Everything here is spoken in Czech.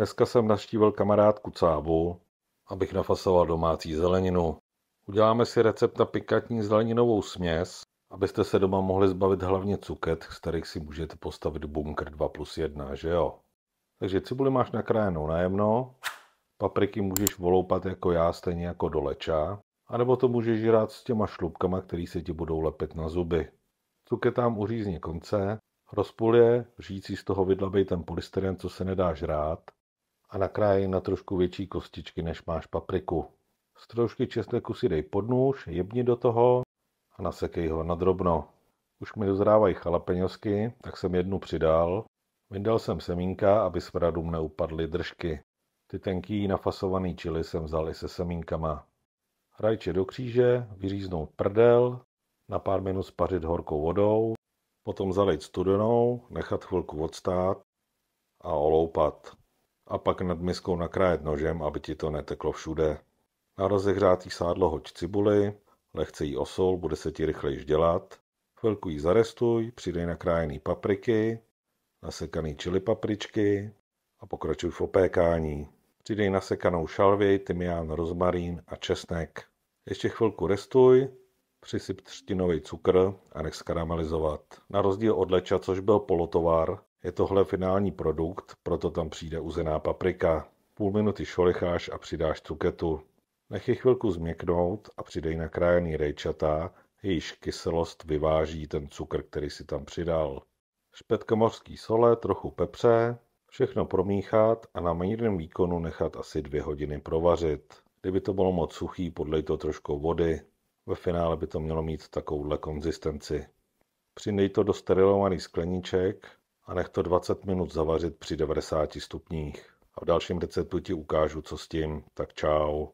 Dneska jsem navštívil kamarádku Cábu, abych nafasoval domácí zeleninu. Uděláme si recept na pikantní zeleninovou směs, abyste se doma mohli zbavit hlavně cuket, z kterých si můžete postavit bunkr 2 plus 1, že jo? Takže cibuli máš nakrájenou najemno, papriky můžeš voloupat jako já, stejně jako do leča, anebo to můžeš žrát s těma šlubkama, které se ti budou lepit na zuby. Cuket tam uřízně konce, rozpůl je, řící z toho vydlabej ten polystyren, co se nedá žrát, a nakrájej na trošku větší kostičky, než máš papriku. trošky česneku si dej pod nůž, jebni do toho a nasekej ho na drobno. Už mi dozrávají chalapeňosky, tak jsem jednu přidal. Vydal jsem semínka, aby s pradům neupadly držky. Ty tenký nafasovaný čili jsem vzal i se semínkama. Rajče do kříže, vyříznout prdel, na pár minut spařit horkou vodou, potom zalejt studenou, nechat chvilku odstát a oloupat a pak nad miskou nakrájet nožem, aby ti to neteklo všude. Na rozehřátý sádlo hoď cibuli, lehce jí osol, bude se ti rychleji dělat. Chvilku jí zarestuj, přidej nakrájený papriky, nasekaný čili papričky a pokračuj v opékání. Přidej nasekanou šalvěj, tymián, rozmarín a česnek. Ještě chvilku restuj, Přisyp třtinový cukr a nech skaramelizovat. Na rozdíl od leča, což byl polotovar, je tohle finální produkt, proto tam přijde uzená paprika. Půl minuty šolicháš a přidáš cuketu. Nech je chvilku změknout a přidej nakrájený rejčata, jejíž kyselost vyváží ten cukr, který si tam přidal. Špetka mořský sole, trochu pepře, všechno promíchat a na mírném výkonu nechat asi dvě hodiny provařit. Kdyby to bylo moc suchý, podlej to trošku vody. Ve finále by to mělo mít takovouhle konzistenci. Přidej to do sterilovaný skleníček a nech to 20 minut zavařit při 90 stupních. A v dalším receptu ti ukážu, co s tím. Tak čau.